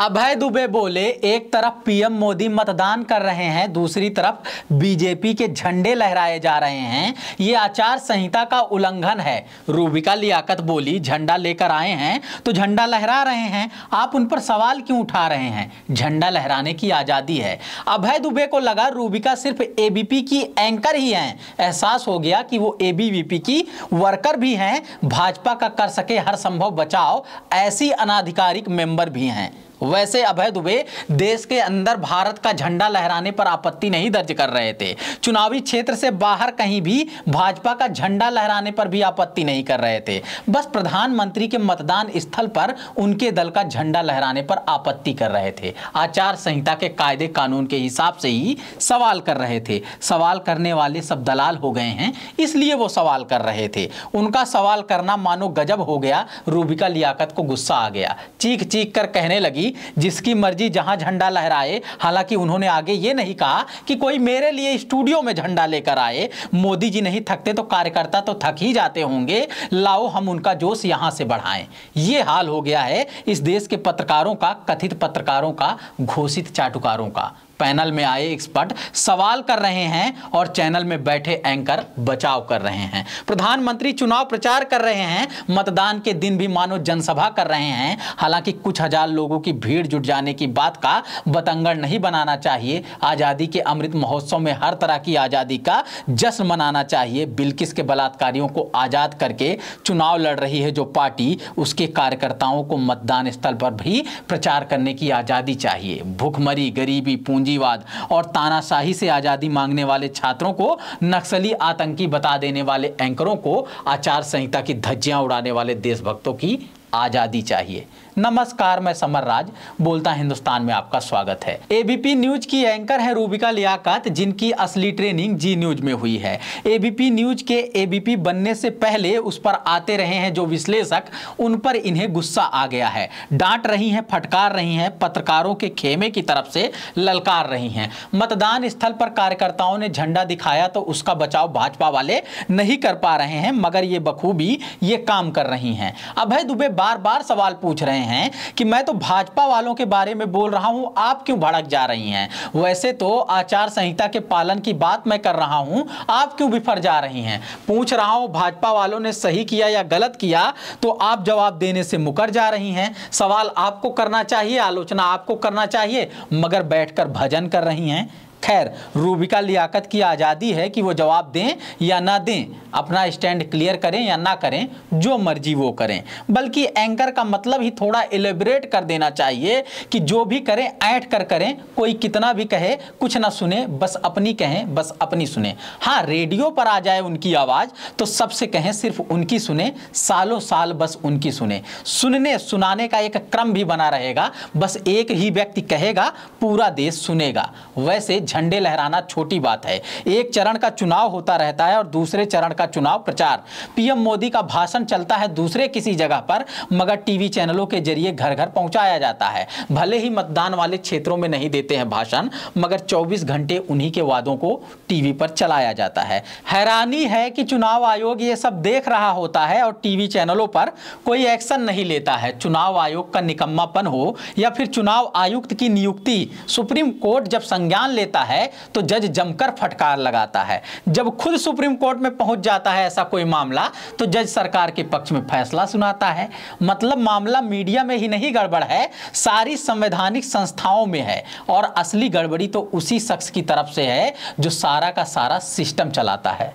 अभय दुबे बोले एक तरफ पीएम मोदी मतदान कर रहे हैं दूसरी तरफ बीजेपी के झंडे लहराए जा रहे हैं ये आचार संहिता का उल्लंघन है रूबिका लियाकत बोली झंडा लेकर आए हैं तो झंडा लहरा रहे हैं आप उन पर सवाल क्यों उठा रहे हैं झंडा लहराने की आज़ादी है अभय दुबे को लगा रूबिका सिर्फ एबीपी की एंकर ही हैं एहसास हो गया कि वो एबीवीपी की वर्कर भी हैं भाजपा का कर सके हर संभव बचाव ऐसी अनाधिकारिक मेंबर भी हैं वैसे अभय दुबे देश के अंदर भारत का झंडा लहराने पर आपत्ति नहीं दर्ज कर रहे थे चुनावी क्षेत्र से बाहर कहीं भी भाजपा का झंडा लहराने पर भी आपत्ति नहीं कर रहे थे बस प्रधानमंत्री के मतदान स्थल पर उनके दल का झंडा लहराने पर आपत्ति कर रहे थे आचार संहिता के कायदे कानून के हिसाब से ही सवाल कर रहे थे सवाल करने वाले सब दलाल हो गए हैं इसलिए वो सवाल कर रहे थे उनका सवाल करना मानो गजब हो गया रूबिका लियाकत को गुस्सा आ गया चीख चीख कर कहने लगी की जिसकी मर्जी जहां झंडा लहराए हालांकि उन्होंने आगे ये नहीं कहा कि कोई मेरे लिए स्टूडियो में झंडा लेकर आए मोदी जी नहीं थकते तो कार्यकर्ता तो थक ही जाते होंगे लाओ हम उनका जोश यहां से बढ़ाएं ये हाल हो गया है इस देश के पत्रकारों का कथित पत्रकारों का घोषित चाटुकारों का पैनल में आए एक्सपर्ट सवाल कर रहे हैं और चैनल में बैठे एंकर बचाव कर रहे हैं प्रधानमंत्री चुनाव प्रचार कर रहे हैं मतदान के दिन भी मानो जनसभा कर रहे हैं हालांकि कुछ हजार लोगों की भीड़ जुट जाने की बात का बतंगड़ नहीं बनाना चाहिए आज़ादी के अमृत महोत्सव में हर तरह की आज़ादी का जश्न मनाना चाहिए बिल्किस के बलात्कारियों को आज़ाद करके चुनाव लड़ रही है जो पार्टी उसके कार्यकर्ताओं को मतदान स्थल पर भी प्रचार करने की आज़ादी चाहिए भूखमरी गरीबी पूंजी पूंजीवाद और तानाशाही से आज़ादी मांगने वाले छात्रों को नक्सली आतंकी बता देने वाले एंकरों को आचार संहिता की धज्जियां उड़ाने वाले देशभक्तों की आज़ादी चाहिए नमस्कार मैं समर राज बोलता हिंदुस्तान में आपका स्वागत है एबीपी न्यूज की एंकर है रूबिका लियाकत जिनकी असली ट्रेनिंग जी न्यूज में हुई है एबीपी न्यूज के एबीपी बनने से पहले उस पर आते रहे हैं जो विश्लेषक उन पर इन्हें गुस्सा आ गया है डांट रही हैं फटकार रही हैं पत्रकारों के खेमे की तरफ से ललकार रही हैं मतदान स्थल पर कार्यकर्ताओं ने झंडा दिखाया तो उसका बचाव भाजपा वाले नहीं कर पा रहे हैं मगर ये बखूबी ये काम कर रही हैं अभय दुबे बार बार सवाल पूछ रहे हैं कि मैं तो भाजपा वालों के बारे में बोल रहा हूं आप क्यों भड़क जा रही हैं वैसे तो आचार संहिता के पालन की बात मैं कर रहा हूं आप क्यों बिफर जा रही हैं पूछ रहा हूं भाजपा वालों ने सही किया या गलत किया तो आप जवाब देने से मुकर जा रही हैं सवाल आपको करना चाहिए आलोचना आपको करना चाहिए मगर बैठकर भजन कर रही हैं खैर रूबिका लियाकत की आज़ादी है कि वो जवाब दें या ना दें अपना स्टैंड क्लियर करें या ना करें जो मर्जी वो करें बल्कि एंकर का मतलब ही थोड़ा एलेबरेट कर देना चाहिए कि जो भी करें ऐठ कर करें कोई कितना भी कहे कुछ ना सुने बस अपनी कहें बस अपनी सुने हाँ रेडियो पर आ जाए उनकी आवाज़ तो सबसे कहें सिर्फ उनकी सुने सालों साल बस उनकी सुने सुनने सुनाने का एक क्रम भी बना रहेगा बस एक ही व्यक्ति कहेगा पूरा देश सुनेगा वैसे झंडे लहराना छोटी बात है एक चरण का चुनाव होता रहता है और दूसरे चरण का चुनाव प्रचार पीएम मोदी का भाषण चलता है दूसरे किसी जगह पर मगर टीवी चैनलों के जरिए घर घर पहुंचाया जाता है भले ही मतदान वाले क्षेत्रों में नहीं देते हैं भाषण मगर चौबीस घंटे उन्हीं के वादों को टीवी पर चलाया जाता है हैरानी है कि चुनाव आयोग ये सब देख रहा होता है और टीवी चैनलों पर कोई एक्शन नहीं लेता है चुनाव आयोग का निकम्मापन हो या फिर चुनाव आयुक्त की नियुक्ति सुप्रीम कोर्ट जब संज्ञान लेता जाता है तो जज जमकर फटकार लगाता है जब खुद सुप्रीम कोर्ट में पहुंच जाता है ऐसा कोई मामला तो जज सरकार के पक्ष में फैसला सुनाता है मतलब मामला मीडिया में ही नहीं गड़बड़ है सारी संवैधानिक संस्थाओं में है और असली गड़बड़ी तो उसी शख्स की तरफ से है जो सारा का सारा सिस्टम चलाता है